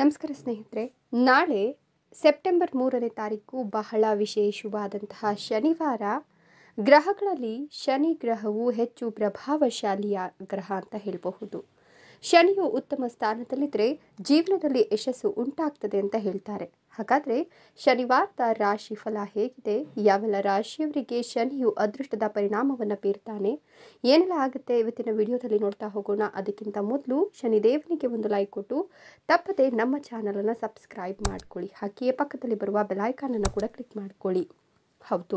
ನಮಸ್ಕಾರ ಸ್ನೇಹಿತರೆ ನಾಳೆ ಸೆಪ್ಟೆಂಬರ್ ಮೂರನೇ ತಾರೀಕು ಬಹಳ ವಿಶೇಷವಾದಂತಹ ಶನಿವಾರ ಗ್ರಹಗಳಲ್ಲಿ ಶನಿ ಗ್ರಹವು ಹೆಚ್ಚು ಪ್ರಭಾವಶಾಲಿಯ ಗ್ರಹ ಅಂತ ಹೇಳಬಹುದು ಶನಿಯು ಉತ್ತಮ ಸ್ಥಾನದಲ್ಲಿದ್ದರೆ ಜೀವನದಲ್ಲಿ ಯಶಸ್ಸು ಉಂಟಾಗ್ತದೆ ಅಂತ ಹೇಳ್ತಾರೆ ಹಾಗಾದರೆ ಶನಿವಾರದ ರಾಶಿ ಫಲ ಹೇಗಿದೆ ಯಾವೆಲ್ಲ ರಾಶಿಯವರಿಗೆ ಶನಿಯು ಅದೃಷ್ಟದ ಪರಿಣಾಮವನ್ನು ಬೀರ್ತಾನೆ ಏನೆಲ್ಲ ಆಗುತ್ತೆ ಇವತ್ತಿನ ವಿಡಿಯೋದಲ್ಲಿ ನೋಡ್ತಾ ಹೋಗೋಣ ಅದಕ್ಕಿಂತ ಮೊದಲು ಶನಿದೇವನಿಗೆ ಒಂದು ಲೈಕ್ ಕೊಟ್ಟು ತಪ್ಪದೆ ನಮ್ಮ ಚಾನಲನ್ನು ಸಬ್ಸ್ಕ್ರೈಬ್ ಮಾಡ್ಕೊಳ್ಳಿ ಹಾಗೆಯೇ ಪಕ್ಕದಲ್ಲಿ ಬರುವ ಬೆಲೈಕಾನನ್ನು ಕೂಡ ಕ್ಲಿಕ್ ಮಾಡ್ಕೊಳ್ಳಿ ಹೌದು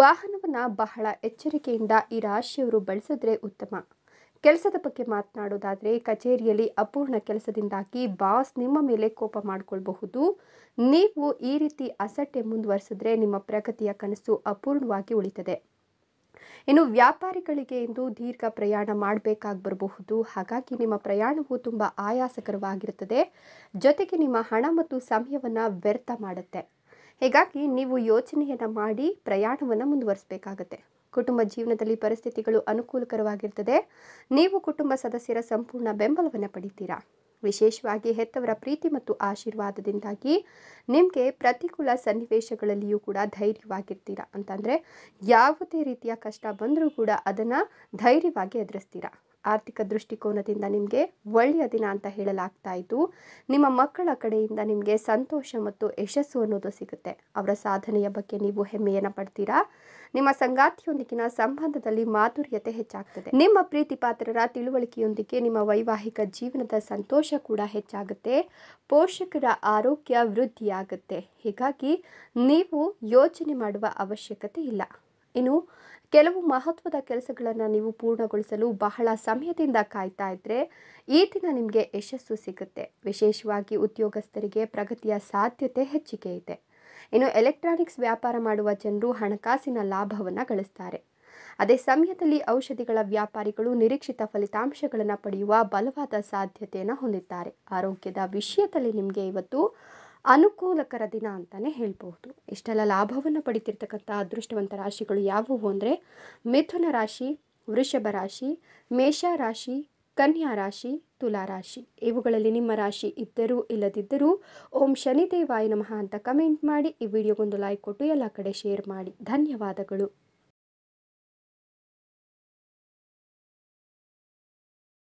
ವಾಹನವನ್ನ ಬಹಳ ಎಚ್ಚರಿಕೆಯಿಂದ ಈ ರಾಶಿಯವರು ಬಳಸಿದ್ರೆ ಉತ್ತಮ ಕೆಲಸದ ಬಗ್ಗೆ ಮಾತನಾಡೋದಾದರೆ ಕಚೇರಿಯಲ್ಲಿ ಅಪೂರ್ಣ ಕೆಲಸದಿಂದಾಗಿ ಬಾಸ್ ನಿಮ್ಮ ಮೇಲೆ ಕೋಪ ಮಾಡಿಕೊಳ್ಬಹುದು ನೀವು ಈ ರೀತಿ ಅಸಟ್ಟೆ ಮುಂದುವರೆಸಿದ್ರೆ ನಿಮ್ಮ ಪ್ರಗತಿಯ ಕನಸು ಅಪೂರ್ಣವಾಗಿ ಉಳಿತದೆ ಇನ್ನು ವ್ಯಾಪಾರಿಗಳಿಗೆ ಇಂದು ದೀರ್ಘ ಪ್ರಯಾಣ ಮಾಡಬೇಕಾಗಿ ಬರಬಹುದು ಹಾಗಾಗಿ ನಿಮ್ಮ ಪ್ರಯಾಣವು ತುಂಬ ಆಯಾಸಕರವಾಗಿರುತ್ತದೆ ಜೊತೆಗೆ ನಿಮ್ಮ ಹಣ ಮತ್ತು ಸಮಯವನ್ನು ವ್ಯರ್ಥ ಮಾಡುತ್ತೆ ಹೀಗಾಗಿ ನೀವು ಯೋಚನೆಯನ್ನು ಮಾಡಿ ಪ್ರಯಾಣವನ್ನು ಮುಂದುವರಿಸಬೇಕಾಗತ್ತೆ ಕುಟುಂಬ ಜೀವನದಲ್ಲಿ ಪರಿಸ್ಥಿತಿಗಳು ಅನುಕೂಲಕರವಾಗಿರ್ತದೆ ನೀವು ಕುಟುಂಬ ಸದಸ್ಯರ ಸಂಪೂರ್ಣ ಬೆಂಬಲವನ್ನು ಪಡಿತೀರಾ ವಿಶೇಷವಾಗಿ ಹೆತ್ತವರ ಪ್ರೀತಿ ಮತ್ತು ಆಶೀರ್ವಾದದಿಂದಾಗಿ ನಿಮಗೆ ಪ್ರತಿಕೂಲ ಸನ್ನಿವೇಶಗಳಲ್ಲಿಯೂ ಕೂಡ ಧೈರ್ಯವಾಗಿರ್ತೀರ ಅಂತಂದರೆ ಯಾವುದೇ ರೀತಿಯ ಕಷ್ಟ ಬಂದರೂ ಕೂಡ ಅದನ್ನು ಧೈರ್ಯವಾಗಿ ಎದುರಿಸ್ತೀರಾ ಆರ್ಥಿಕ ದೃಷ್ಟಿಕೋನದಿಂದ ನಿಮಗೆ ಒಳ್ಳೆಯ ದಿನ ಅಂತ ಹೇಳಲಾಗ್ತಾ ಇತ್ತು ನಿಮ್ಮ ಮಕ್ಕಳ ಕಡೆಯಿಂದ ನಿಮಗೆ ಸಂತೋಷ ಮತ್ತು ಯಶಸ್ಸು ಅನ್ನೋದು ಸಿಗುತ್ತೆ ಅವರ ಸಾಧನೆಯ ಬಗ್ಗೆ ನೀವು ಹೆಮ್ಮೆಯನ್ನು ಪಡ್ತೀರಾ ನಿಮ್ಮ ಸಂಗಾತಿಯೊಂದಿಗಿನ ಸಂಬಂಧದಲ್ಲಿ ಮಾಧುರ್ಯತೆ ಹೆಚ್ಚಾಗ್ತದೆ ನಿಮ್ಮ ಪ್ರೀತಿ ಪಾತ್ರರ ತಿಳುವಳಿಕೆಯೊಂದಿಗೆ ನಿಮ್ಮ ವೈವಾಹಿಕ ಜೀವನದ ಸಂತೋಷ ಕೂಡ ಹೆಚ್ಚಾಗುತ್ತೆ ಪೋಷಕರ ಆರೋಗ್ಯ ವೃದ್ಧಿಯಾಗುತ್ತೆ ಹೀಗಾಗಿ ನೀವು ಯೋಚನೆ ಮಾಡುವ ಅವಶ್ಯಕತೆ ಇಲ್ಲ ಇನ್ನು ಕೆಲವು ಮಹತ್ವದ ಕೆಲಸಗಳನ್ನು ನೀವು ಪೂರ್ಣಗೊಳಿಸಲು ಬಹಳ ಸಮಯದಿಂದ ಕಾಯ್ತಾ ಇದ್ದರೆ ಈ ದಿನ ನಿಮಗೆ ಯಶಸ್ಸು ಸಿಗುತ್ತೆ ವಿಶೇಷವಾಗಿ ಉದ್ಯೋಗಸ್ಥರಿಗೆ ಪ್ರಗತಿಯ ಸಾಧ್ಯತೆ ಹೆಚ್ಚಿಗೆ ಇದೆ ಇನ್ನು ಎಲೆಕ್ಟ್ರಾನಿಕ್ಸ್ ವ್ಯಾಪಾರ ಮಾಡುವ ಜನರು ಹಣಕಾಸಿನ ಲಾಭವನ್ನು ಗಳಿಸ್ತಾರೆ ಅದೇ ಸಮಯದಲ್ಲಿ ಔಷಧಿಗಳ ವ್ಯಾಪಾರಿಗಳು ನಿರೀಕ್ಷಿತ ಫಲಿತಾಂಶಗಳನ್ನು ಪಡೆಯುವ ಬಲವಾದ ಸಾಧ್ಯತೆಯನ್ನು ಹೊಂದಿದ್ದಾರೆ ಆರೋಗ್ಯದ ವಿಷಯದಲ್ಲಿ ನಿಮಗೆ ಇವತ್ತು ಅನುಕೂಲಕರ ದಿನ ಅಂತಲೇ ಹೇಳ್ಬಹುದು ಇಷ್ಟೆಲ್ಲ ಲಾಭವನ್ನು ಪಡಿತಿರ್ತಕ್ಕಂಥ ಅದೃಷ್ಟವಂತ ರಾಶಿಗಳು ಯಾವುವು ಅಂದರೆ ಮಿಥುನ ರಾಶಿ ವೃಷಭ ರಾಶಿ ಮೇಷ ರಾಶಿ ಕನ್ಯಾ ರಾಶಿ ತುಲಾ ರಾಶಿ ಇವುಗಳಲ್ಲಿ ನಿಮ್ಮ ರಾಶಿ ಇದ್ದರೂ ಇಲ್ಲದಿದ್ದರೂ ಓಂ ಶನಿದೇವಾಯ ನಮಃ ಅಂತ ಕಮೆಂಟ್ ಮಾಡಿ ಈ ವಿಡಿಯೋಗೊಂದು ಲೈಕ್ ಕೊಟ್ಟು ಎಲ್ಲ ಕಡೆ ಶೇರ್ ಮಾಡಿ ಧನ್ಯವಾದಗಳು